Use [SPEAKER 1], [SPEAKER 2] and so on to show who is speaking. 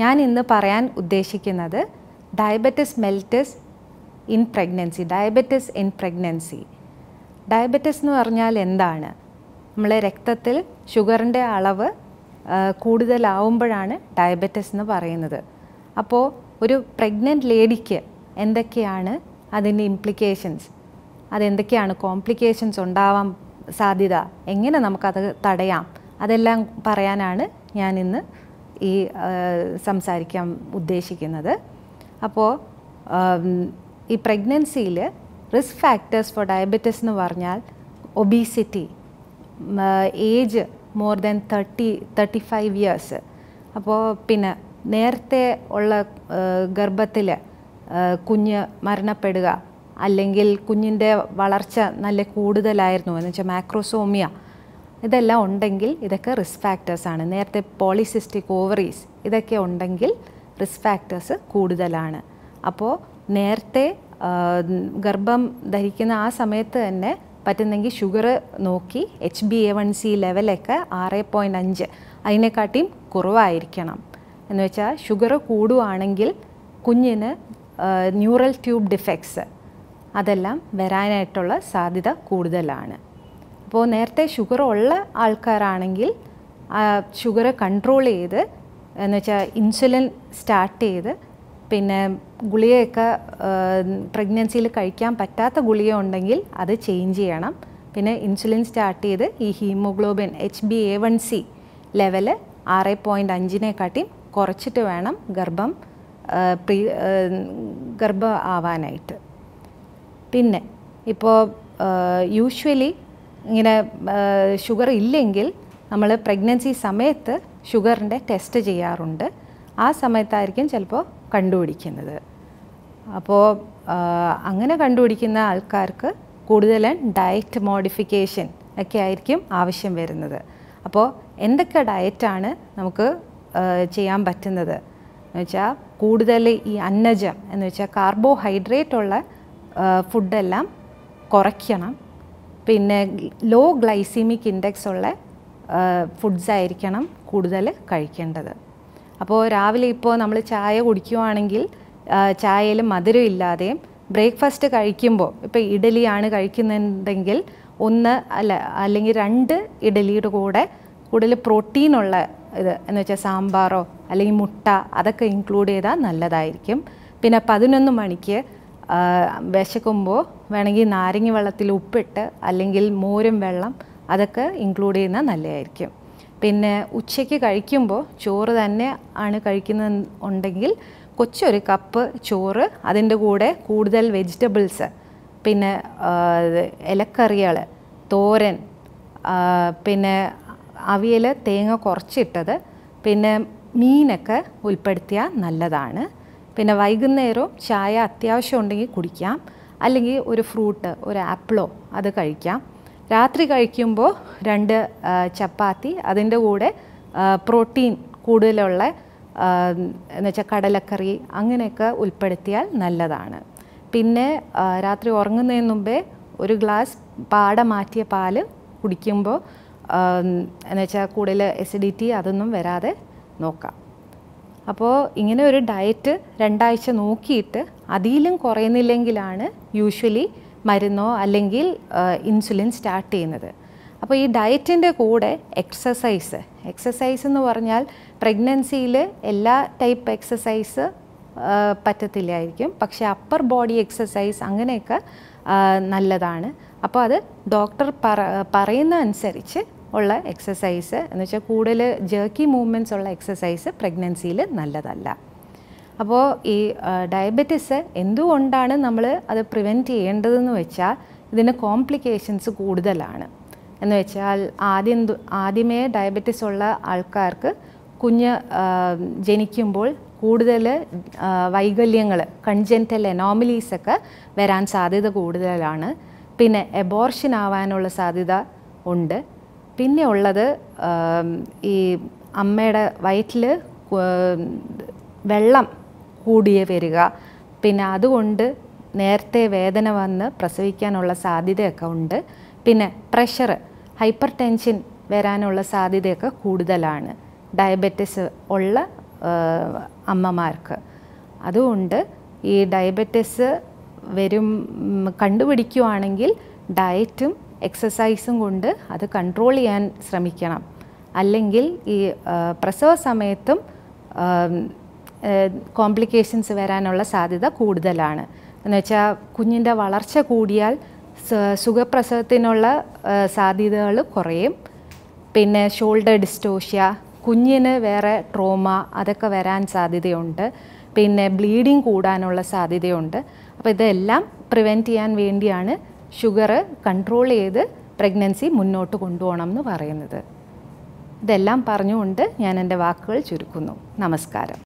[SPEAKER 1] ഞാൻ ഇന്ന് പറയാൻ ഉദ്ദേശിക്കുന്നത് diabetes mellitus in pregnancy diabetes in pregnancy diabetes എന്ന് പറഞ്ഞാൽ എന്താണ് നമ്മളെ രക്തത്തിൽ ഷുഗറിൻ്റെ അളവ് കൂടുതലാവുമ്പോഴാണ് ഡയബറ്റിസ് എന്ന് പറയുന്നത് അപ്പോൾ ഒരു പ്രഗ്നൻ്റ് ലേഡിക്ക് എന്തൊക്കെയാണ് അതിൻ്റെ ഇംപ്ലിക്കേഷൻസ് അതെന്തൊക്കെയാണ് കോംപ്ലിക്കേഷൻസ് ഉണ്ടാവാൻ സാധ്യത എങ്ങനെ നമുക്കത് തടയാം അതെല്ലാം പറയാനാണ് ഞാൻ ഇന്ന് ഈ സംസാരിക്കാൻ ഉദ്ദേശിക്കുന്നത് അപ്പോൾ ഈ പ്രഗ്നൻസിയിൽ റിസ്ക് ഫാക്ടേഴ്സ് ഫോർ ഡയബറ്റിസ് എന്ന് പറഞ്ഞാൽ obesity age more than thirty thirty five years അപ്പോൾ പിന്നെ നേരത്തെ ഉള്ള ഗർഭത്തിൽ കുഞ്ഞ് മരണപ്പെടുക അല്ലെങ്കിൽ കുഞ്ഞിൻ്റെ വളർച്ച നല്ല കൂടുതലായിരുന്നു എന്ന് വെച്ചാൽ മാക്രോസോമിയ ഇതെല്ലാം ഉണ്ടെങ്കിൽ ഇതൊക്കെ റിസ്ക് ഫാക്ടേഴ്സാണ് നേരത്തെ പോളിസിസ്റ്റിക് ഓവറീസ് ഇതൊക്കെ ഉണ്ടെങ്കിൽ റിസ്ക് ഫാക്ടേഴ്സ് കൂടുതലാണ് അപ്പോൾ നേരത്തെ ഗർഭം ധരിക്കുന്ന ആ സമയത്ത് തന്നെ പറ്റുന്നെങ്കിൽ ഷുഗർ നോക്കി H B A one C ലെവലൊക്കെ ആറ് പോയിൻറ്റ് അഞ്ച് അതിനെക്കാട്ടിയും കുറവായിരിക്കണം എന്ന് വെച്ചാൽ ഷുഗർ കൂടുവാണെങ്കിൽ കുഞ്ഞിന് ന്യൂറൽ ട്യൂബ് ഡിഫെക്ട്സ് അതെല്ലാം വരാനായിട്ടുള്ള സാധ്യത കൂടുതലാണ് അപ്പോൾ നേരത്തെ ഷുഗർ ഉള്ള ആൾക്കാരാണെങ്കിൽ ഷുഗർ കൺട്രോൾ ചെയ്ത് എന്ന് വെച്ചാൽ ഇൻസുലിൻ സ്റ്റാർട്ട് ചെയ്ത് പിന്നെ ഗുളികയൊക്കെ പ്രഗ്നൻസിയിൽ കഴിക്കാൻ പറ്റാത്ത ഗുളിക ഉണ്ടെങ്കിൽ അത് ചേഞ്ച് ചെയ്യണം പിന്നെ ഇൻസുലിൻ സ്റ്റാർട്ട് ചെയ്ത് ഈ haemoglobin H B A one C level ആറ് പോയിൻറ്റ് അഞ്ചിനെക്കാട്ടിയും കുറച്ചിട്ട് വേണം ഗർഭം പ്രീ ഗർഭം ആവാനായിട്ട് പിന്നെ ഇപ്പോൾ യൂഷ്വലി ഇങ്ങനെ ഷുഗർ ഇല്ലെങ്കിൽ നമ്മൾ പ്രഗ്നൻസി സമയത്ത് ഷുഗറിൻ്റെ ടെസ്റ്റ് ചെയ്യാറുണ്ട് ആ സമയത്തായിരിക്കും ചിലപ്പോൾ കണ്ടുപിടിക്കുന്നത് അപ്പോൾ അങ്ങനെ കണ്ടുപിടിക്കുന്ന ആൾക്കാർക്ക് കൂടുതലും ഡയറ്റ് മോഡിഫിക്കേഷൻ ഒക്കെ ആയിരിക്കും ആവശ്യം വരുന്നത് അപ്പോൾ എന്തൊക്കെ ഡയറ്റാണ് നമുക്ക് ചെയ്യാൻ പറ്റുന്നത് എന്ന് വെച്ചാൽ കൂടുതൽ ഈ അന്നജം എന്ന് വെച്ചാൽ കാർബോഹൈഡ്രേറ്റ് ഉള്ള ഫുഡെല്ലാം കുറയ്ക്കണം പിന്നെ ലോ ഗ്ലൈസീമിക് ഇൻഡെക്സ് ഉള്ള ഫുഡ്സ് ആയിരിക്കണം കൂടുതൽ കഴിക്കേണ്ടത് അപ്പോൾ രാവിലെ ഇപ്പോൾ നമ്മൾ ചായ കുടിക്കുവാണെങ്കിൽ ചായയിൽ മധുരം ഇല്ലാതെയും ബ്രേക്ക്ഫാസ്റ്റ് കഴിക്കുമ്പോൾ ഇപ്പോൾ ഇഡലിയാണ് കഴിക്കുന്നുണ്ടെങ്കിൽ ഒന്ന് അല്ല അല്ലെങ്കിൽ രണ്ട് ഇഡലിയുടെ കൂടെ കൂടുതൽ പ്രോട്ടീനുള്ള ഇത് എന്ന് വെച്ചാൽ സാമ്പാറോ അല്ലെങ്കിൽ മുട്ട അതൊക്കെ ഇൻക്ലൂഡ് ചെയ്താൽ നല്ലതായിരിക്കും പിന്നെ പതിനൊന്ന് മണിക്ക് വിശക്കുമ്പോൾ വേണമെങ്കിൽ നാരങ്ങ വെള്ളത്തിൽ ഉപ്പിട്ട് അല്ലെങ്കിൽ മോരും വെള്ളം അതൊക്കെ ഇൻക്ലൂഡ് ചെയ്യുന്നത് നല്ലതായിരിക്കും പിന്നെ ഉച്ചയ്ക്ക് കഴിക്കുമ്പോൾ ചോറ് തന്നെ ആണ് കഴിക്കുന്നത് ഉണ്ടെങ്കിൽ കൊച്ചൊരു കപ്പ് ചോറ് അതിൻ്റെ കൂടെ കൂടുതൽ വെജിറ്റബിൾസ് പിന്നെ ഇലക്കറികൾ തോരൻ പിന്നെ അവിയൽ തേങ്ങ കുറച്ചിട്ടത് പിന്നെ മീനൊക്കെ ഉൾപ്പെടുത്തിയാൽ നല്ലതാണ് പിന്നെ വൈകുന്നേരവും ചായ അത്യാവശ്യം ഉണ്ടെങ്കിൽ കുടിക്കാം അല്ലെങ്കിൽ ഒരു ഫ്രൂട്ട് ഒരു ആപ്പിളോ അത് കഴിക്കാം രാത്രി കഴിക്കുമ്പോൾ രണ്ട് ചപ്പാത്തി അതിൻ്റെ കൂടെ പ്രോട്ടീൻ കൂടുതലുള്ള എന്നുവെച്ചാൽ കടലക്കറി അങ്ങനെയൊക്കെ ഉൾപ്പെടുത്തിയാൽ നല്ലതാണ് പിന്നെ രാത്രി ഉറങ്ങുന്നതിന് മുമ്പേ ഒരു ഗ്ലാസ് പാട മാറ്റിയ പാൽ കുടിക്കുമ്പോൾ എന്നുവെച്ചാൽ കൂടുതൽ എസിഡിറ്റി അതൊന്നും വരാതെ നോക്കാം അപ്പോൾ ഇങ്ങനെ ഒരു ഡയറ്റ് രണ്ടാഴ്ച നോക്കിയിട്ട് അതിലും കുറയുന്നില്ലെങ്കിലാണ് യൂഷ്വലി മരുന്നോ അല്ലെങ്കിൽ ഇൻസുലിൻ സ്റ്റാർട്ട് ചെയ്യുന്നത് അപ്പോൾ ഈ ഡയറ്റിൻ്റെ കൂടെ എക്സസൈസ് എക്സസൈസ് എന്ന് പറഞ്ഞാൽ പ്രഗ്നൻസിയിൽ എല്ലാ ടൈപ്പ് എക്സസൈസ് പറ്റത്തില്ലായിരിക്കും പക്ഷേ അപ്പർ ബോഡി എക്സസൈസ് അങ്ങനെയൊക്കെ നല്ലതാണ് അപ്പോൾ അത് ഡോക്ടർ പറയുന്ന അനുസരിച്ച് ഉള്ള എക്സസൈസ് എന്ന് വെച്ചാൽ കൂടുതൽ ജേർക്കി മൂവ്മെൻറ്റ്സ് ഉള്ള എക്സസൈസ് പ്രഗ്നൻസിയിൽ നല്ലതല്ല അപ്പോൾ ഈ ഡയബറ്റിസ് എന്തുകൊണ്ടാണ് നമ്മൾ അത് പ്രിവെൻറ്റ് ചെയ്യേണ്ടതെന്ന് വെച്ചാൽ ഇതിന് കോംപ്ലിക്കേഷൻസ് കൂടുതലാണ് എന്ന് വെച്ചാൽ ആദ്യം ആദ്യമേ ഡയബറ്റിസ് ഉള്ള ആൾക്കാർക്ക് കുഞ്ഞ് ജനിക്കുമ്പോൾ കൂടുതൽ വൈകല്യങ്ങൾ കൺജെൻറ്റൽ എനോമിലീസൊക്കെ വരാൻ സാധ്യത കൂടുതലാണ് പിന്നെ എബോർഷൻ ആവാനുള്ള സാധ്യത ഉണ്ട് പിന്നെ ഉള്ളത് ഈ അമ്മയുടെ വയറ്റിൽ വെള്ളം കൂടിയേ വരിക പിന്നെ അതുകൊണ്ട് നേരത്തെ വേദന വന്ന് പ്രസവിക്കാനുള്ള സാധ്യതയൊക്കെ ഉണ്ട് പിന്നെ പ്രഷർ ഹൈപ്പർ ടെൻഷൻ വരാനുള്ള സാധ്യതയൊക്കെ കൂടുതലാണ് ഡയബറ്റിസ് ഉള്ള അമ്മമാർക്ക് അതുകൊണ്ട് ഈ ഡയബറ്റിസ് വരും കണ്ടുപിടിക്കുവാണെങ്കിൽ ഡയറ്റും എക്സസൈസും കൊണ്ട് അത് കൺട്രോൾ ചെയ്യാൻ ശ്രമിക്കണം അല്ലെങ്കിൽ ഈ പ്രസവ സമയത്തും കോംപ്ലിക്കേഷൻസ് വരാനുള്ള സാധ്യത കൂടുതലാണ് എന്നുവെച്ചാൽ കുഞ്ഞിൻ്റെ വളർച്ച കൂടിയാൽ സുഖപ്രസവത്തിനുള്ള സാധ്യതകൾ കുറയും പിന്നെ ഷോൾഡർ ഡിസ്റ്റോഷ്യ കുഞ്ഞിന് വേറെ ട്രോമ അതൊക്കെ വരാൻ സാധ്യതയുണ്ട് പിന്നെ ബ്ലീഡിങ് കൂടാനുള്ള സാധ്യതയുണ്ട് അപ്പോൾ ഇതെല്ലാം പ്രിവെൻറ്റ് ചെയ്യാൻ വേണ്ടിയാണ് ഷുഗർ കൺട്രോൾ ചെയ്ത് പ്രഗ്നൻസി മുന്നോട്ട് കൊണ്ടുപോകണം എന്ന് പറയുന്നത് ഇതെല്ലാം പറഞ്ഞുകൊണ്ട് ഞാൻ എൻ്റെ വാക്കുകൾ ചുരുക്കുന്നു നമസ്കാരം